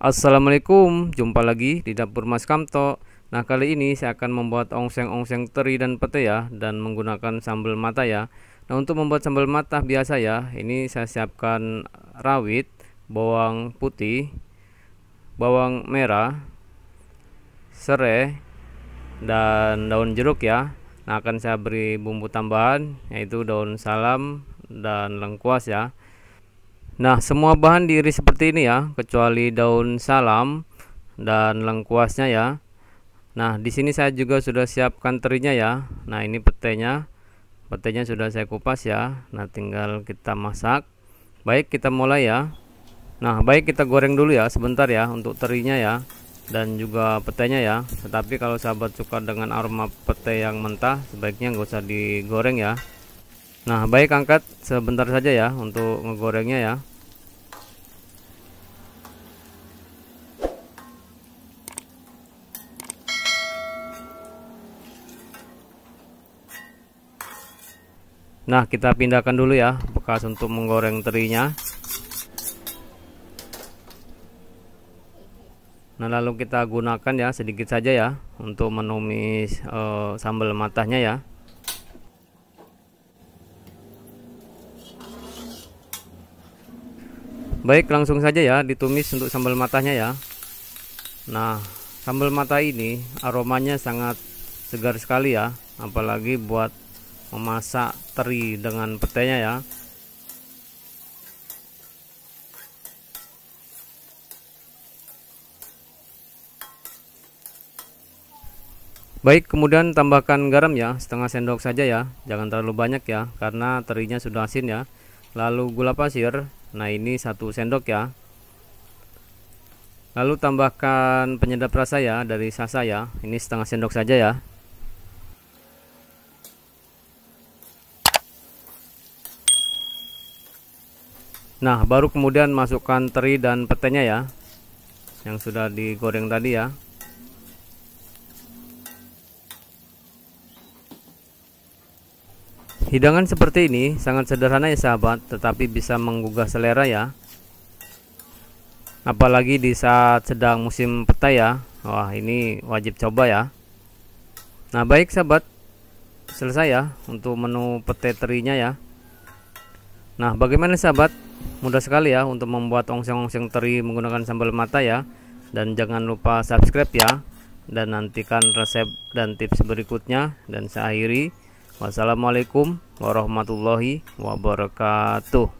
Assalamualaikum, jumpa lagi di dapur Mas Kamto. Nah, kali ini saya akan membuat ongseng-ongseng teri dan pete ya dan menggunakan sambal mata ya. Nah, untuk membuat sambal mata biasa ya, ini saya siapkan rawit, bawang putih, bawang merah, serai dan daun jeruk ya. Nah, akan saya beri bumbu tambahan yaitu daun salam dan lengkuas ya. Nah, semua bahan diiris seperti ini ya, kecuali daun salam dan lengkuasnya ya. Nah, di sini saya juga sudah siapkan terinya ya. Nah, ini petainya. Petainya sudah saya kupas ya. Nah, tinggal kita masak. Baik, kita mulai ya. Nah, baik kita goreng dulu ya sebentar ya untuk terinya ya dan juga petainya ya. Tetapi kalau sahabat suka dengan aroma petai yang mentah, sebaiknya nggak usah digoreng ya. Nah, baik angkat sebentar saja ya untuk ngegorengnya ya. Nah kita pindahkan dulu ya bekas untuk menggoreng terinya Nah lalu kita gunakan ya sedikit saja ya untuk menumis e, sambal matahnya ya Baik langsung saja ya ditumis untuk sambal matahnya ya Nah sambal mata ini aromanya sangat segar sekali ya apalagi buat memasak teri dengan petainya ya Baik, kemudian tambahkan garam ya, setengah sendok saja ya. Jangan terlalu banyak ya, karena terinya sudah asin ya. Lalu gula pasir, nah ini satu sendok ya. Lalu tambahkan penyedap rasa ya dari sasa ya. Ini setengah sendok saja ya. Nah, baru kemudian masukkan teri dan petenya ya. Yang sudah digoreng tadi ya. Hidangan seperti ini sangat sederhana ya sahabat, tetapi bisa menggugah selera ya. Apalagi di saat sedang musim petai ya. Wah, ini wajib coba ya. Nah, baik sahabat. Selesai ya untuk menu pete terinya ya. Nah, bagaimana sahabat? mudah sekali ya untuk membuat ongseng-ongseng teri menggunakan sambal mata ya dan jangan lupa subscribe ya dan nantikan resep dan tips berikutnya dan saya akhiri wassalamualaikum warahmatullahi wabarakatuh